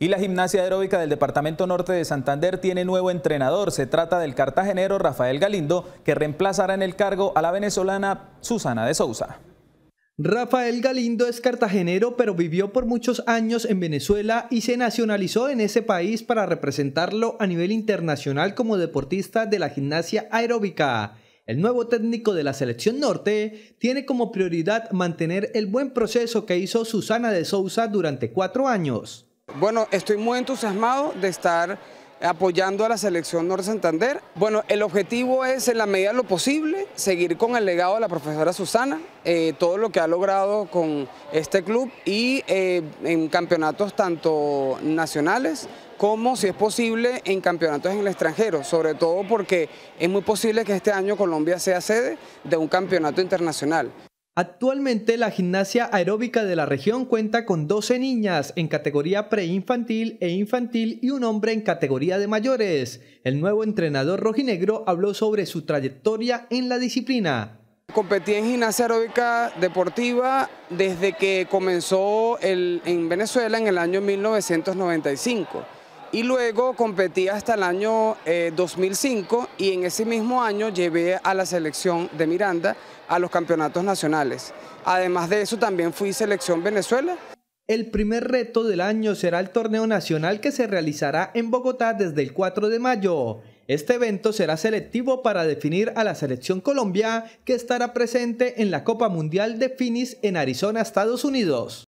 Y la gimnasia aeróbica del Departamento Norte de Santander tiene nuevo entrenador. Se trata del cartagenero Rafael Galindo, que reemplazará en el cargo a la venezolana Susana de Sousa. Rafael Galindo es cartagenero, pero vivió por muchos años en Venezuela y se nacionalizó en ese país para representarlo a nivel internacional como deportista de la gimnasia aeróbica. El nuevo técnico de la selección norte tiene como prioridad mantener el buen proceso que hizo Susana de Sousa durante cuatro años. Bueno, estoy muy entusiasmado de estar apoyando a la selección Norte Santander. Bueno, el objetivo es, en la medida de lo posible, seguir con el legado de la profesora Susana, eh, todo lo que ha logrado con este club y eh, en campeonatos tanto nacionales como, si es posible, en campeonatos en el extranjero, sobre todo porque es muy posible que este año Colombia sea sede de un campeonato internacional. Actualmente la gimnasia aeróbica de la región cuenta con 12 niñas en categoría preinfantil e infantil y un hombre en categoría de mayores. El nuevo entrenador rojinegro habló sobre su trayectoria en la disciplina. Competí en gimnasia aeróbica deportiva desde que comenzó en Venezuela en el año 1995 y luego competí hasta el año 2005 eh, y en ese mismo año llevé a la selección de Miranda a los campeonatos nacionales. Además de eso también fui selección Venezuela. El primer reto del año será el torneo nacional que se realizará en Bogotá desde el 4 de mayo. Este evento será selectivo para definir a la selección Colombia que estará presente en la Copa Mundial de Finis en Arizona, Estados Unidos.